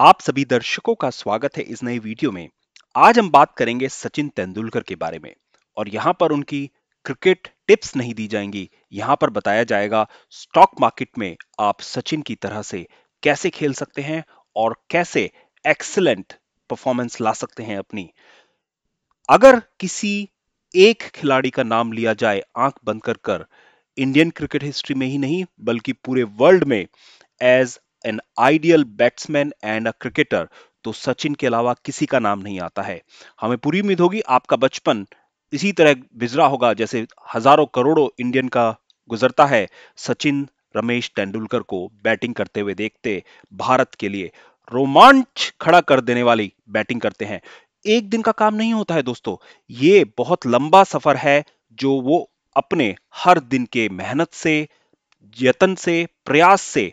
आप सभी दर्शकों का स्वागत है इस नए वीडियो में आज हम बात करेंगे सचिन तेंदुलकर के बारे में और यहां पर उनकी क्रिकेट टिप्स नहीं दी जाएंगी यहां पर बताया जाएगा स्टॉक मार्केट में आप सचिन की तरह से कैसे खेल सकते हैं और कैसे एक्सलेंट परफॉर्मेंस ला सकते हैं अपनी अगर किसी एक खिलाड़ी का नाम लिया जाए आंख बंद कर कर इंडियन क्रिकेट हिस्ट्री में ही नहीं बल्कि पूरे वर्ल्ड में as an ideal batsman and a cricketer तो सचिन के अलावा किसी का नाम नहीं आता है हमें पूरी उम्मीद होगी आपका बचपन इसी तरह गुजरा होगा जैसे हजारों करोड़ों इंडियन का गुजरता है सचिन रमेश तेंदुलकर को बैटिंग करते हुए देखते भारत के लिए रोमांच खड़ा कर देने वाली बैटिंग करते हैं एक दिन का काम नहीं होता है दोस्तों ये बहुत लंबा सफर है जो वो अपने हर दिन के मेहनत से यतन से प्रयास से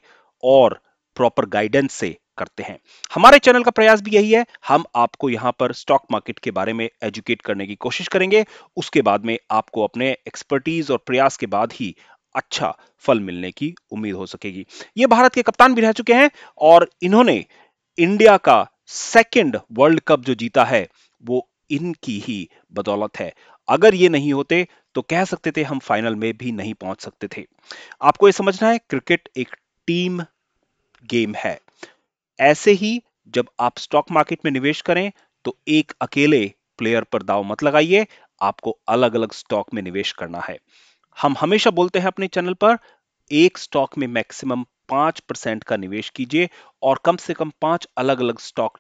और प्रॉपर गाइडेंस से करते हैं हमारे चैनल का प्रयास भी यही है हम आपको यहां पर स्टॉक मार्केट के बारे में एजुकेट करने की कोशिश करेंगे उसके बाद में आपको अपने एक्सपर्टीज और प्रयास के बाद ही अच्छा फल मिलने की उम्मीद हो सकेगी ये भारत के कप्तान भी रह चुके हैं और इन्होंने इंडिया का सेकेंड वर्ल्ड कप जो जीता है वो इनकी ही बदौलत है अगर ये नहीं होते तो कह सकते थे हम फाइनल में भी नहीं पहुंच सकते थे आपको ये समझना है क्रिकेट एक टीम गेम है ऐसे ही जब आप स्टॉक मार्केट में निवेश करें तो एक अकेले प्लेयर पर दाव मत लगाइए आपको अलग अलग स्टॉक में निवेश करना है हम हमेशा बोलते हैं अपने चैनल पर एक स्टॉक में मैक्सिमम पांच परसेंट का निवेश कीजिए और कम से कम पांच अलग अलग स्टॉक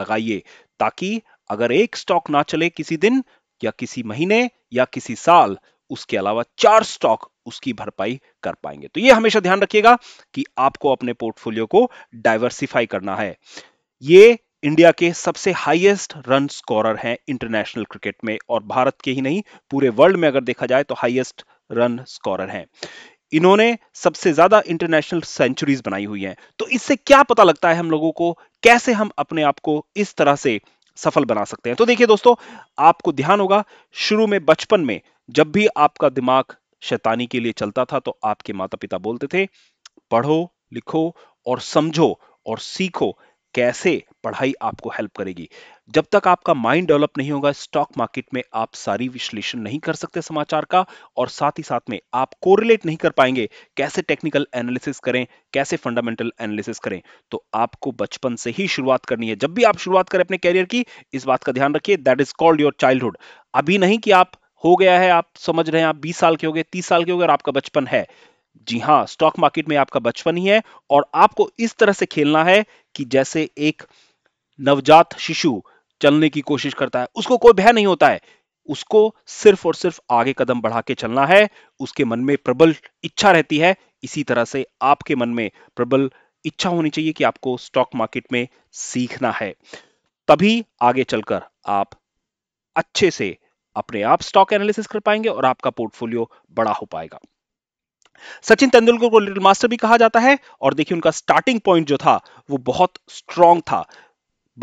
लगाइए ताकि अगर एक स्टॉक ना चले किसी दिन या किसी महीने या किसी साल उसके अलावा चार स्टॉक उसकी भरपाई कर पाएंगे तो ये हमेशा ध्यान रखिएगा कि आपको अपने पोर्टफोलियो को डाइवर्सिफाई करना है ये इंडिया के सबसे हाईएस्ट रन स्कोरर हैं इंटरनेशनल क्रिकेट में और भारत के ही नहीं पूरे वर्ल्ड में अगर देखा जाए तो हाईएस्ट रन स्कोरर हैं इन्होंने सबसे ज्यादा इंटरनेशनल सेंचुरीज बनाई हुई हैं तो इससे क्या पता लगता है हम लोगों को कैसे हम अपने आप को इस तरह से सफल बना सकते हैं तो देखिए दोस्तों आपको ध्यान होगा शुरू में बचपन में जब भी आपका दिमाग शैतानी के लिए चलता था तो आपके माता पिता बोलते थे पढ़ो लिखो और समझो और सीखो कैसे पढ़ाई आपको हेल्प करेगी जब तक आपका माइंड डेवलप नहीं होगा स्टॉक मार्केट में आप सारी विश्लेषण नहीं कर सकते समाचार का और साथ ही साथ में आप कोरिलेट नहीं कर पाएंगे कैसे टेक्निकल एनालिसिस करें कैसे फंडामेंटल एनालिसिस करें तो आपको बचपन से ही शुरुआत करनी है जब भी आप शुरुआत करें अपने कैरियर की इस बात का ध्यान रखिए that is called your childhood अभी नहीं कि आप हो गया है आप समझ रहे हैं आप 20 साल के हो गए 30 साल के हो गए और आपका बचपन है जी हाँ स्टॉक मार्केट में आपका बचपन ही है और आपको इस तरह से खेलना है कि जैसे एक नवजात शिशु चलने की कोशिश करता है उसको कोई भय नहीं होता है उसको सिर्फ और सिर्फ आगे कदम बढ़ा के चलना है उसके मन में प्रबल इच्छा रहती है इसी तरह से आपके मन में प्रबल इच्छा होनी चाहिए कि आपको स्टॉक मार्केट में सीखना है तभी आगे चलकर आप अच्छे से अपने आप स्टॉक एनालिसिस कर पाएंगे और आपका पोर्टफोलियो बड़ा हो पाएगा सचिन तेंदुलकर को लिटिल मास्टर भी कहा जाता है और देखिए उनका स्टार्टिंग पॉइंट जो था वो बहुत स्ट्रांग था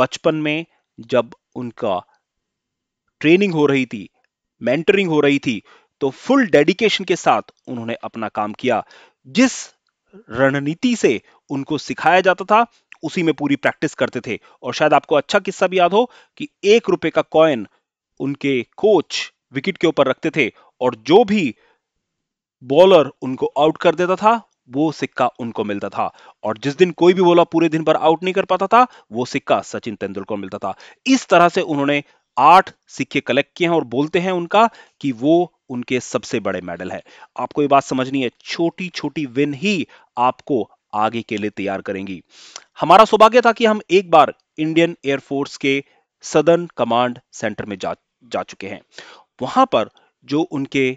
बचपन में जब उनका ट्रेनिंग हो रही थी मेंटरिंग हो रही थी तो फुल डेडिकेशन के साथ उन्होंने अपना काम किया जिस रणनीति से उनको सिखाया जाता था उसी में पूरी प्रैक्टिस करते थे और शायद आपको अच्छा किस्सा भी याद हो कि एक रुपए का कॉइन उनके कोच विकेट के ऊपर रखते थे और जो भी बॉलर उनको आउट कर देता था वो सिक्का उनको मिलता था और जिस दिन कोई भी बोला पूरे दिन भर आउट नहीं कर पाता था वो सिक्का सचिन तेंदुलकर मिलता था इस तरह से उन्होंने आठ सिक्के कलेक्ट किए हैं और बोलते हैं उनका कि वो उनके सबसे बड़े मेडल है आपको ये बात समझनी है छोटी छोटी विन ही आपको आगे के लिए तैयार करेंगी हमारा सौभाग्य था कि हम एक बार इंडियन एयरफोर्स के सदर्न कमांड सेंटर में जा जा चुके हैं वहां पर जो उनके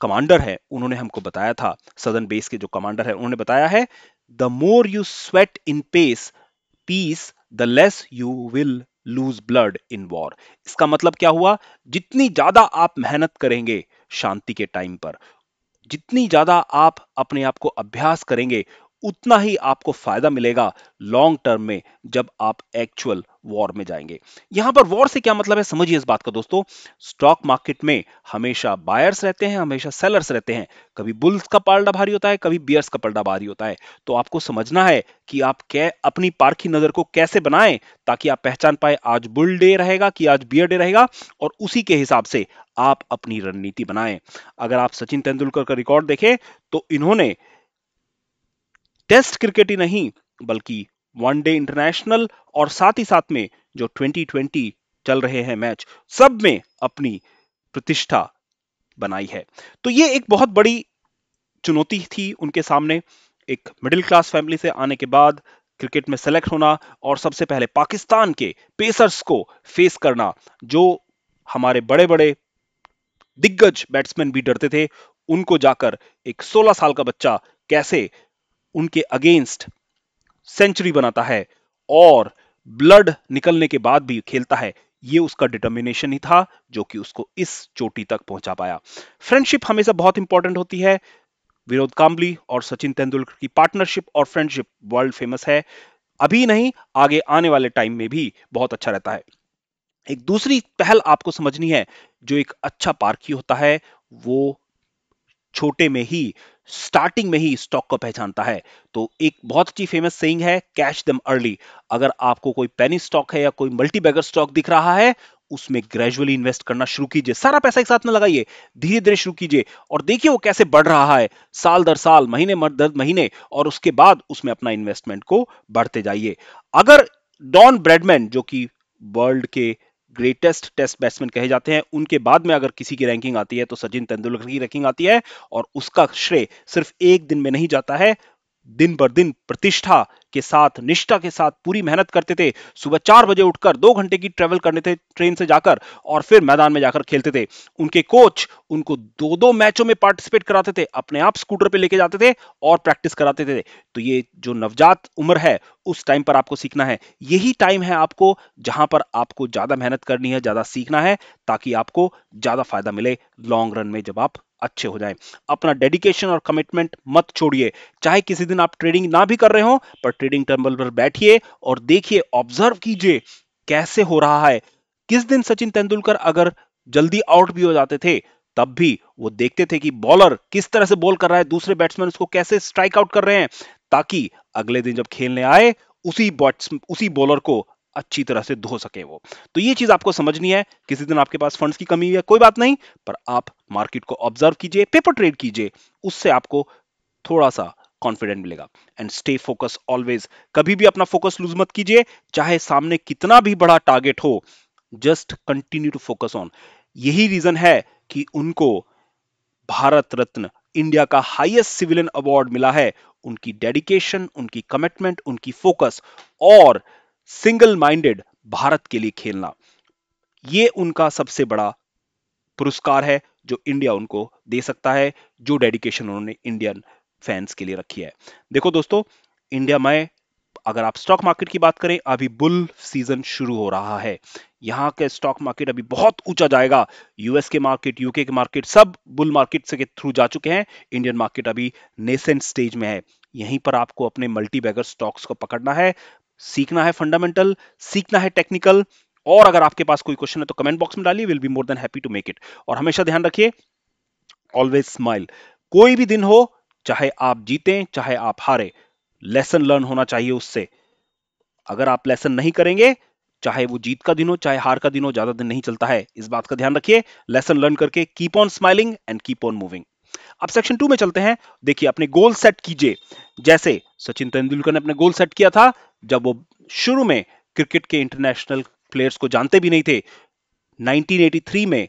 कमांडर है उन्होंने हमको बताया था सदन बेस के जो कमांडर है उन्होंने बताया है the more you sweat in pace peace the less you will lose blood in war इसका मतलब क्या हुआ जितनी ज्यादा आप मेहनत करेंगे शांति के टाइम पर जितनी ज्यादा आप अपने आप को अभ्यास करेंगे उतना ही आपको फायदा मिलेगा लॉन्ग टर्म में जब आप एक्चुअल वॉर में जाएंगे यहां पर वॉर से क्या मतलब है समझिए इस बात का दोस्तों स्टॉक मार्केट में हमेशा बायर्स रहते हैं हमेशा सेलर्स रहते हैं कभी बुल्स का पलड़ा भारी होता है कभी बियर्स का पलड़ा भारी होता है तो आपको समझना है कि आप क्या अपनी पारखी नजर को कैसे बनाए ताकि आप पहचान पाए आज बुल डे रहेगा कि आज बियर डे रहेगा और उसी के हिसाब से आप अपनी रणनीति बनाए अगर आप सचिन तेंदुलकर का रिकॉर्ड देखें तो इन्होंने टेस्ट क्रिकेट ही नहीं बल्कि वनडे इंटरनेशनल और साथ ही साथ में जो 2020 चल रहे हैं मैच सब में अपनी प्रतिष्ठा बनाई है तो ये एक बहुत बड़ी चुनौती थी उनके सामने एक मिडिल क्लास फैमिली से आने के बाद क्रिकेट में सेलेक्ट होना और सबसे पहले पाकिस्तान के पेसर्स को फेस करना जो हमारे बड़े बड़े दिग्गज बैट्समैन भी डरते थे उनको जाकर एक 16 साल का बच्चा कैसे उनके अगेंस्ट सेंचुरी बनाता है और ब्लड निकलने के बाद भी खेलता है ये उसका डिटर्मिनेशन ही था जो कि उसको इस चोटी तक पहुंचा पाया फ्रेंडशिप हमेशा बहुत इंपॉर्टेंट होती है विनोद काम्बली और सचिन तेंदुलकर की पार्टनरशिप और फ्रेंडशिप वर्ल्ड फेमस है अभी नहीं आगे आने वाले टाइम में भी बहुत अच्छा रहता है एक दूसरी पहल आपको समझनी है जो एक अच्छा पार्की होता है वो छोटे में ही स्टार्टिंग में ही स्टॉक को पहचानता है तो एक बहुत अच्छी फेमस सेइंग है कैश दम अर्ली अगर आपको कोई पेनी स्टॉक है या कोई मल्टीबैगर स्टॉक दिख रहा है उसमें ग्रेजुअली इन्वेस्ट करना शुरू कीजिए सारा पैसा एक साथ में लगाइए धीरे धीरे शुरू कीजिए और देखिए वो कैसे बढ़ रहा है साल दर साल महीने दर महीने और उसके बाद उसमें अपना इन्वेस्टमेंट को बढ़ते जाइए अगर डॉन ब्रेडमैन जो कि वर्ल्ड के ग्रेटेस्ट टेस्ट बैट्समैन कहे जाते हैं उनके बाद में अगर किसी की रैंकिंग आती है तो सचिन तेंदुलकर की रैंकिंग आती है और उसका श्रेय सिर्फ एक दिन में नहीं जाता है दिन पर दिन प्रतिष्ठा के साथ निष्ठा के साथ पूरी मेहनत करते थे सुबह चार बजे उठकर दो घंटे की ट्रेवल करने थे ट्रेन से जाकर और फिर मैदान में जाकर खेलते थे उनके कोच उनको दो दो मैचों में पार्टिसिपेट कराते थे अपने आप स्कूटर पे लेके जाते थे और प्रैक्टिस कराते थे तो ये जो नवजात उम्र है उस टाइम पर आपको सीखना है यही टाइम है आपको जहां पर आपको ज्यादा मेहनत करनी है ज्यादा सीखना है ताकि आपको ज्यादा फायदा मिले लॉन्ग रन में जब आप अच्छे हो जाएं अपना डेडिकेशन और कमिटमेंट मत छोड़िए चाहे किसी दिन आप ट्रेडिंग ना भी कर रहे हो पर ट्रेडिंग टर्मल पर बैठिए और देखिए ऑब्जर्व कीजिए कैसे हो रहा है किस दिन सचिन तेंदुलकर अगर जल्दी आउट भी हो जाते थे तब भी वो देखते थे कि बॉलर किस तरह से बॉल कर रहा है दूसरे बैट्समैन उसको कैसे स्ट्राइक आउट कर रहे हैं ताकि अगले दिन जब खेलने आए उसी बॉट्स उसी बॉलर को अच्छी तरह से धो सके वो तो ये चीज आपको समझनी है किसी दिन आपके पास फंड्स की कमी है कोई बात नहीं पर आप मार्केट को ऑब्जर्व कीजिए पेपर ट्रेड कीजिए उससे आपको थोड़ा सा कॉन्फिडेंट मिलेगा एंड स्टे फोकस ऑलवेज कभी भी अपना फोकस लूज मत कीजिए चाहे सामने कितना भी बड़ा टारगेट हो just continue to focus on यही रीजन है कि उनको भारत रत्न इंडिया का हाईएस्ट सिविलियन अवार्ड मिला है उनकी डेडिकेशन उनकी कमिटमेंट उनकी फोकस और सिंगल माइंडेड भारत के लिए खेलना ये उनका सबसे बड़ा पुरस्कार है जो इंडिया उनको दे सकता है जो डेडिकेशन उन्होंने इंडियन फैंस के लिए रखी है देखो दोस्तों इंडिया में अगर आप स्टॉक मार्केट की बात करें अभी बुल सीजन शुरू हो रहा है यहाँ के स्टॉक मार्केट अभी बहुत ऊंचा जाएगा यूएस के मार्केट यूके के मार्केट सब बुल मार्केट से के थ्रू जा चुके हैं इंडियन मार्केट अभी नेसेंट स्टेज में है यहीं पर आपको अपने मल्टी बैगर स्टॉक्स को पकड़ना है सीखना है फंडामेंटल सीखना है टेक्निकल और अगर आपके पास कोई क्वेश्चन है तो कमेंट बॉक्स में डालिए will be more than happy to make it और हमेशा ध्यान रखिए ऑलवेज स्माइल कोई भी दिन हो चाहे आप जीते चाहे आप हारे लेसन लर्न होना चाहिए उससे अगर आप लेसन नहीं करेंगे चाहे वो जीत का दिन हो चाहे हार का दिन हो ज्यादा दिन नहीं चलता है इस बात का ध्यान रखिए लेसन लर्न करके keep on smiling and keep on moving अब सेक्शन टू में चलते हैं देखिए अपने गोल सेट कीजिए जैसे सचिन तेंदुलकर ने अपने गोल सेट किया था जब वो शुरू में क्रिकेट के इंटरनेशनल प्लेयर्स को जानते भी नहीं थे 1983 में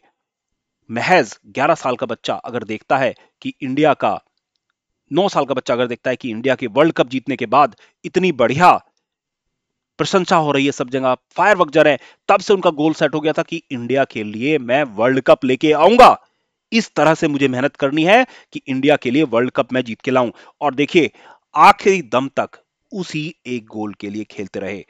महज 11 साल का बच्चा अगर देखता है कि इंडिया का 9 साल का बच्चा अगर देखता है कि इंडिया के वर्ल्ड कप जीतने के बाद इतनी बढ़िया प्रशंसा हो रही है सब जगह फायर वर्क जा रहे हैं तब से उनका गोल सेट हो गया था कि इंडिया के लिए मैं वर्ल्ड कप लेके आऊंगा इस तरह से मुझे मेहनत करनी है कि इंडिया के लिए वर्ल्ड कप मैं जीत के लाऊं और देखिए आखिरी दम तक उसी एक गोल के लिए खेलते रहे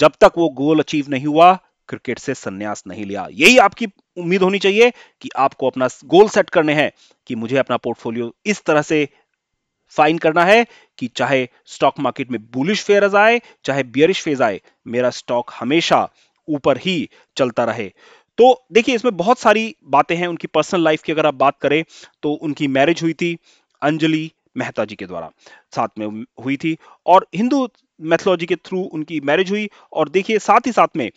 जब तक वो गोल अचीव नहीं हुआ क्रिकेट से संन्यास नहीं लिया यही आपकी उम्मीद होनी चाहिए कि आपको अपना गोल सेट करने हैं कि मुझे अपना पोर्टफोलियो इस तरह से फाइन करना है कि चाहे स्टॉक मार्केट में बुलिश फेज आए चाहे बियरिश फेज आए मेरा स्टॉक हमेशा ऊपर ही चलता रहे तो देखिए इसमें बहुत सारी बातें हैं उनकी पर्सनल लाइफ की अगर आप बात करें तो उनकी मैरिज हुई थी अंजलि मेहता जी के द्वारा साथ में हुई थी और हिंदू मैथोलॉजी के थ्रू उनकी मैरिज हुई और देखिए साथ ही साथ में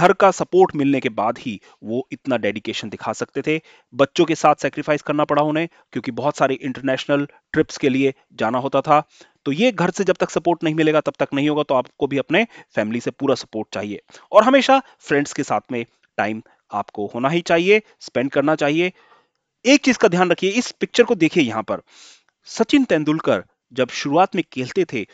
घर का सपोर्ट मिलने के बाद ही वो इतना डेडिकेशन दिखा सकते थे बच्चों के साथ सेक्रीफाइस करना पड़ा उन्हें क्योंकि बहुत सारे इंटरनेशनल ट्रिप्स के लिए जाना होता था तो ये घर से जब तक सपोर्ट नहीं मिलेगा तब तक नहीं होगा तो आपको भी अपने फैमिली से पूरा सपोर्ट चाहिए और हमेशा फ्रेंड्स के साथ में टाइम आपको होना ही चाहिए स्पेंड करना चाहिए एक चीज का ध्यान रखिए इस पिक्चर को देखिए यहां पर सचिन तेंदुलकर जब शुरुआत में खेलते थे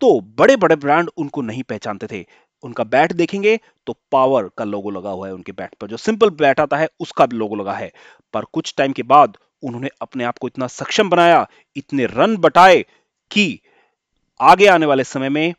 तो बड़े बड़े ब्रांड उनको नहीं पहचानते थे उनका बैट देखेंगे तो पावर का लोगो लगा हुआ है उनके बैट पर जो सिंपल बैट आता है उसका भी लोगो लगा है पर कुछ टाइम के बाद उन्होंने अपने आप को इतना सक्षम बनाया इतने रन बटाए कि आगे आने वाले समय में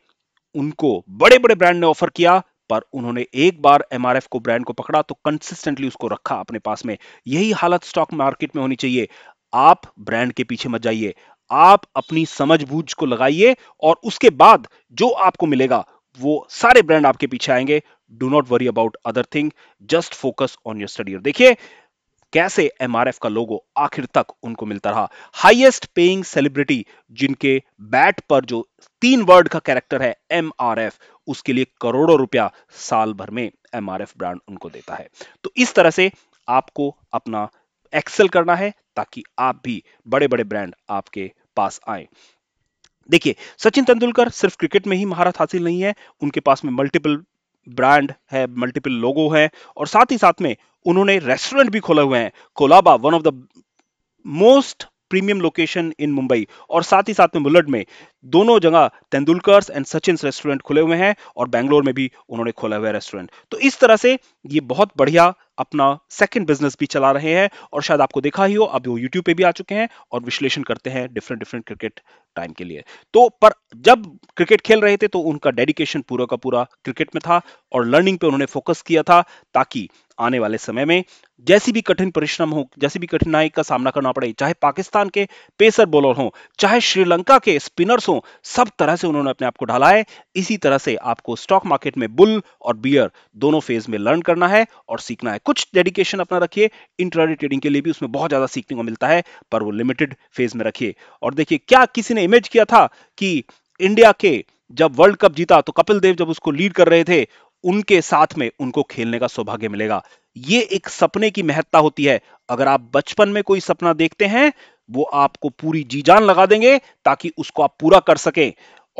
उनको बड़े बड़े ब्रांड ने ऑफर किया पर उन्होंने एक बार एमआरएफ को ब्रांड को पकड़ा तो कंसिस्टेंटली उसको रखा अपने पास में यही हालत स्टॉक मार्केट में होनी चाहिए आप ब्रांड के पीछे मत जाइए आप अपनी बूझ को लगाइए और उसके बाद जो आपको मिलेगा वो सारे ब्रांड आपके पीछे आएंगे do not worry about other thing just focus on your study और देखिए कैसे एमआरएफ का लोगो आखिर तक उनको मिलता रहा हाईएस्ट पेइंग सेलिब्रिटी जिनके बैट पर जो तीन वर्ड का कैरेक्टर है एमआरएफ उसके लिए करोड़ों रुपया साल भर में एमआरएफ ब्रांड उनको देता है तो इस तरह से आपको अपना एक्सेल करना है ताकि आप भी बड़े बड़े ब्रांड आपके पास आए देखिए सचिन तेंदुलकर सिर्फ क्रिकेट में ही महारत हासिल नहीं है उनके पास में मल्टीपल ब्रांड है मल्टीपल लोगो है और साथ ही साथ में उन्होंने रेस्टोरेंट भी खोले हुए हैं Colaba one of the most premium location in Mumbai और साथ ही साथ में बुलेट में दोनों जगह तेंदुलकर एंड सचिन रेस्टोरेंट खुले हुए हैं और बैंगलोर में भी उन्होंने खोला हुआ है रेस्टोरेंट तो इस तरह से ये बहुत बढ़िया अपना सेकंड बिजनेस भी चला रहे हैं और शायद आपको देखा ही हो अब वो यूट्यूब पे भी आ चुके हैं और विश्लेषण करते हैं डिफरेंट डिफरेंट क्रिकेट टाइम के लिए तो पर जब क्रिकेट खेल रहे थे तो उनका डेडिकेशन पूरा का पूरा क्रिकेट में था और लर्निंग पे उन्होंने फोकस किया था ताकि आने वाले समय में जैसी भी कठिन परिश्रम हो जैसी भी कठिनाई का सामना करना पड़े चाहे पाकिस्तान के पेसर बॉलर हो चाहे श्रीलंका के स्पिनर्स हो सब तरह से उन्होंने अपने आप को ढाला है इसी तरह से आपको स्टॉक मार्केट में बुल और बियर दोनों फेज में लर्न करना है और सीखना है कुछ डेडिकेशन अपना रखिए इंट्राडे ट्रेडिंग के लिए भी उसमें बहुत ज्यादा सीखने को मिलता है पर वो लिमिटेड फेज में रखिए और देखिए क्या किसी ने इमेज किया था कि इंडिया के जब वर्ल्ड कप जीता तो कपिल देव जब उसको लीड कर रहे थे उनके साथ में उनको खेलने का सौभाग्य मिलेगा ये एक सपने की महत्ता होती है अगर आप बचपन में कोई सपना देखते हैं वो आपको पूरी जी जान लगा देंगे ताकि उसको आप पूरा कर सके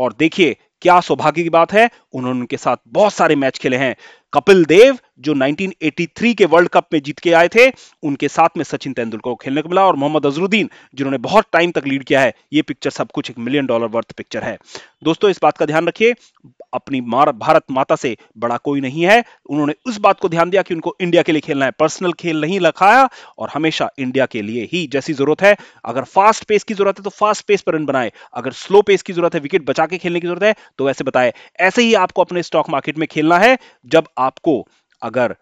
और देखिए क्या सौभाग्य की बात है उन्होंने उनके साथ बहुत सारे मैच खेले हैं कपिल देव जो 1983 के वर्ल्ड कप में जीत के आए थे उनके साथ में सचिन तेंदुलकर को खेलने को मिला और मोहम्मद अजरुद्दीन जिन्होंने बहुत टाइम तक लीड किया है ये पिक्चर सब कुछ एक मिलियन डॉलर वर्थ पिक्चर है दोस्तों इस बात का ध्यान रखिए अपनी भारत माता से बड़ा कोई नहीं है उन्होंने उस बात को ध्यान दिया कि उनको इंडिया के लिए खेलना है पर्सनल खेल नहीं रखाया और हमेशा इंडिया के लिए ही जैसी जरूरत है अगर फास्ट पेस की जरूरत है तो फास्ट पेस पर रन बनाए अगर स्लो पेस की जरूरत है विकेट बचा के खेलने की जरूरत है तो वैसे बताए ऐसे ही आपको अपने स्टॉक मार्केट में खेलना है जब आपको अगर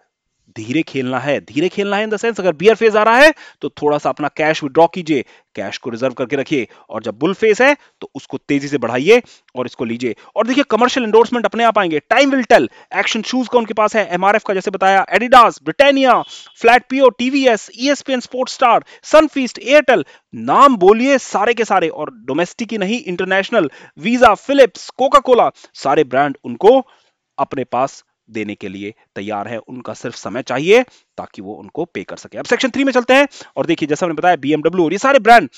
धीरे खेलना है धीरे खेलना है इन द सेंस अगर बियर फेज आ रहा है तो थोड़ा सा अपना कैश विड्रॉ कीजिए कैश को रिजर्व करके रखिए और जब बुल फेज है तो उसको तेजी से बढ़ाइए और इसको लीजिए और देखिए कमर्शियल एंडोर्समेंट अपने आप आएंगे time will tell action shoes का उनके पास है एमआरएफ का जैसे बताया एडिडास ब्रिटानिया फ्लैट पीओ TVS ESPN sports star Sunfeast Airtel नाम बोलिए सारे के सारे और डोमेस्टिक ही नहीं international Visa Philips Coca Cola सारे ब्रांड उनको अपने पास देने के लिए तैयार है उनका सिर्फ समय चाहिए ताकि वो उनको पे कर सके अब सेक्शन थ्री में चलते हैं और देखिए जैसा मैंने बताया बीएमडब्ल्यू और ये सारे ब्रांड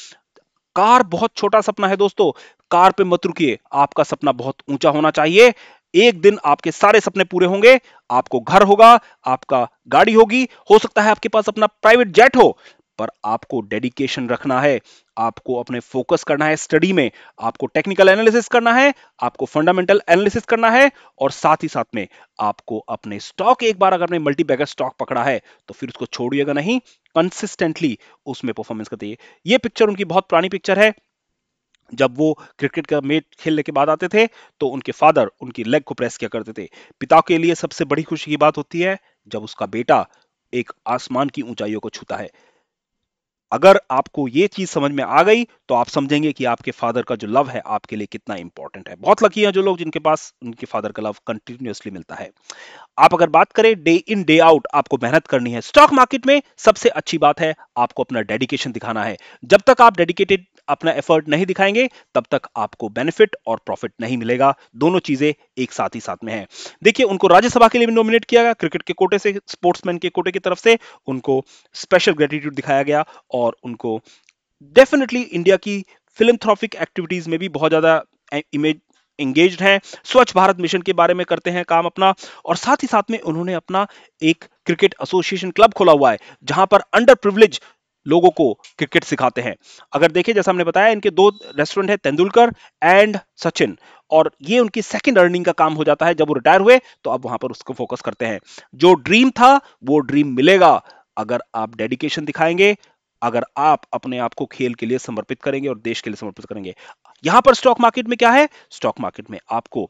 कार बहुत छोटा सपना है दोस्तों कार पे मत रुकिए आपका सपना बहुत ऊंचा होना चाहिए एक दिन आपके सारे सपने पूरे होंगे आपको घर होगा आपका गाड़ी होगी हो सकता है आपके पास अपना प्राइवेट जेट हो पर आपको डेडिकेशन रखना है आपको अपने फोकस करना है स्टडी में आपको टेक्निकल एनालिसिस करना है आपको फंडामेंटल एनालिसिस करना है और साथ ही साथ में आपको अपने स्टॉक एक बार अगर आपने मल्टीबैगर स्टॉक पकड़ा है तो फिर उसको छोड़िएगा नहीं कंसिस्टेंटली उसमें परफॉर्मेंस करते हैं ये पिक्चर उनकी बहुत पुरानी पिक्चर है जब वो क्रिकेट का मैच खेलने के बाद आते थे तो उनके फादर उनकी लेग को प्रेस किया करते थे पिता के लिए सबसे बड़ी खुशी की बात होती है जब उसका बेटा एक आसमान की ऊंचाइयों को छूता है अगर आपको ये चीज समझ में आ गई तो आप समझेंगे कि आपके फादर का जो लव है आपके लिए कितना इंपॉर्टेंट है बहुत लकी हैं जो लोग जिनके पास उनके फादर का लव कंटिन्यूसली मिलता है आप अगर बात करें डे इन डे आउट आपको मेहनत करनी है स्टॉक मार्केट में सबसे अच्छी बात है आपको अपना डेडिकेशन दिखाना है जब तक आप डेडिकेटेड अपना एफर्ट नहीं दिखाएंगे तब तक आपको बेनिफिट और प्रॉफिट नहीं मिलेगा दोनों चीजें एक साथ ही साथ में है देखिए उनको राज्यसभा के लिए भी नॉमिनेट किया गया क्रिकेट के कोटे से स्पोर्ट्समैन के कोटे की तरफ से उनको स्पेशल ग्रेटिट्यूड दिखाया गया और उनको डेफिनेटली इंडिया की फिल्मथ्रॉफिक एक्टिविटीज में भी बहुत ज्यादा इमेज एंगेज हैं स्वच्छ भारत मिशन के बारे में करते हैं काम अपना और साथ ही साथ में उन्होंने अपना एक क्रिकेट एसोसिएशन क्लब खोला हुआ है जहां पर अंडर प्रिविलेज लोगों को क्रिकेट सिखाते हैं अगर देखें जैसा हमने बताया इनके दो रेस्टोरेंट है तेंदुलकर एंड सचिन और ये उनकी सेकंड अर्निंग का काम हो जाता है जब वो रिटायर हुए तो आप वहां पर उसको फोकस करते हैं जो ड्रीम था वो ड्रीम मिलेगा अगर आप डेडिकेशन दिखाएंगे अगर आप अपने आप को खेल के लिए समर्पित करेंगे और देश के लिए समर्पित करेंगे यहां पर स्टॉक मार्केट में क्या है स्टॉक मार्केट में आपको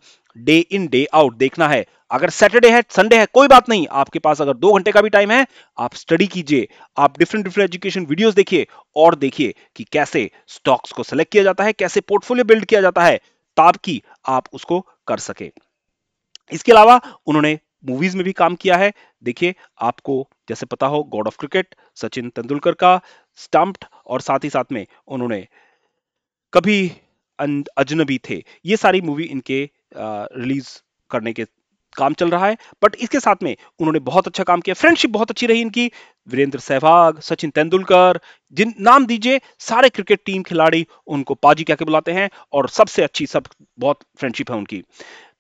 डे इन डे आउट देखना है अगर सैटरडे है संडे है कोई बात नहीं आपके पास अगर दो घंटे का भी टाइम है आप स्टडी कीजिए आप डिफरेंट डिफरेंट एजुकेशन वीडियोस देखिए और देखिए कि कैसे स्टॉक्स को सेलेक्ट किया जाता है कैसे पोर्टफोलियो बिल्ड किया जाता है ताकि आप उसको कर सके इसके अलावा उन्होंने मूवीज में भी काम किया है देखिए आपको जैसे पता हो god of cricket Sachin Tendulkar का स्टम्प्ड और साथ ही साथ में उन्होंने कभी अजनबी थे ये सारी मूवी इनके रिलीज करने के काम चल रहा है बट इसके साथ में उन्होंने बहुत अच्छा काम किया फ्रेंडशिप बहुत अच्छी रही इनकी वीरेंद्र सहवाग सचिन तेंदुलकर जिन नाम दीजिए सारे क्रिकेट टीम खिलाड़ी उनको पाजी क्या के बुलाते हैं और सबसे अच्छी सब बहुत फ्रेंडशिप है उनकी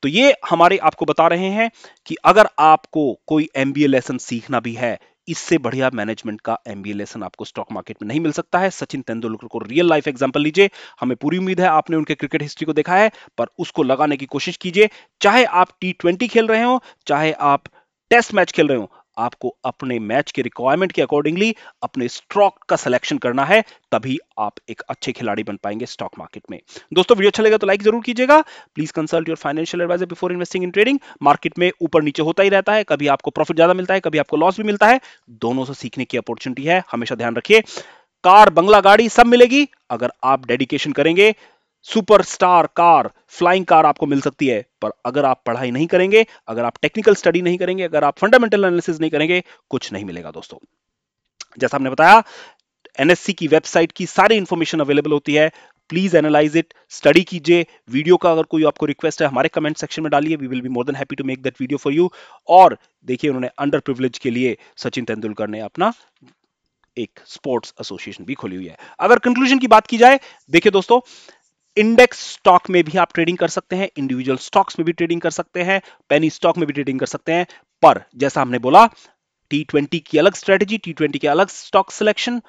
तो ये हमारे आपको बता रहे हैं कि अगर आपको कोई एमबीए लेसन सीखना भी है इससे बढ़िया मैनेजमेंट का एमबीए लेसन आपको स्टॉक मार्केट में नहीं मिल सकता है सचिन तेंदुलकर को रियल लाइफ एग्जांपल लीजिए हमें पूरी उम्मीद है आपने उनके क्रिकेट हिस्ट्री को देखा है पर उसको लगाने की कोशिश कीजिए चाहे आप टी खेल रहे हो चाहे आप टेस्ट मैच खेल रहे हो आपको अपने मैच के रिक्वायरमेंट के अकॉर्डिंगली अपने स्टॉक का सिलेक्शन करना है तभी आप एक अच्छे खिलाड़ी बन पाएंगे स्टॉक मार्केट में दोस्तों वीडियो अच्छा लगेगा तो लाइक जरूर कीजिएगा please consult your financial adviser before investing in trading market में ऊपर नीचे होता ही रहता है कभी आपको प्रॉफिट ज्यादा मिलता है कभी आपको लॉस भी मिलता है दोनों से सीखने की अपॉर्चुनिटी है हमेशा ध्यान रखिए कार बंगला गाड़ी सब मिलेगी अगर आप डेडिकेशन करेंगे सुपरस्टार कार फ्लाइंग कार आपको मिल सकती है पर अगर आप पढ़ाई नहीं करेंगे अगर आप टेक्निकल स्टडी नहीं करेंगे अगर आप फंडामेंटल एनालिसिस नहीं करेंगे कुछ नहीं मिलेगा दोस्तों जैसा हमने बताया एनएससी की वेबसाइट की सारी इंफॉर्मेशन अवेलेबल होती है प्लीज एनालाइज इट स्टडी कीजिए वीडियो का अगर कोई आपको रिक्वेस्ट है हमारे कमेंट सेक्शन में डालिए we will be more than happy to make that video for you और देखिए उन्होंने अंडर प्रिविलेज के लिए सचिन तेंदुलकर ने अपना एक स्पोर्ट्स एसोसिएशन भी खोली हुई है अगर कंक्लूजन की बात की जाए देखिए दोस्तों इंडेक्स स्टॉक में भी आप ट्रेडिंग कर सकते हैं इंडिविजुअल स्टॉक्स में भी ट्रेडिंग कर सकते हैं पेनी स्टॉक में भी ट्रेडिंग कर सकते हैं पर जैसा हमने बोला टी ट्वेंटी की अलग स्ट्रेटेजी टी ट्वेंटी के अलग स्टॉक सिलेक्शन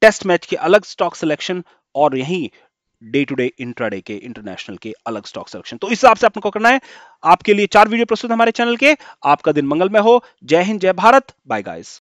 टेस्ट मैच के अलग स्टॉक सिलेक्शन और यही डे टू डे इंट्राडे के इंटरनेशनल के अलग स्टॉक सिलेक्शन तो इस हिसाब से आपको करना है आपके लिए चार वीडियो प्रस्तुत हमारे चैनल के आपका दिन मंगलमय हो जय हिंद जय भारत बाय गाइस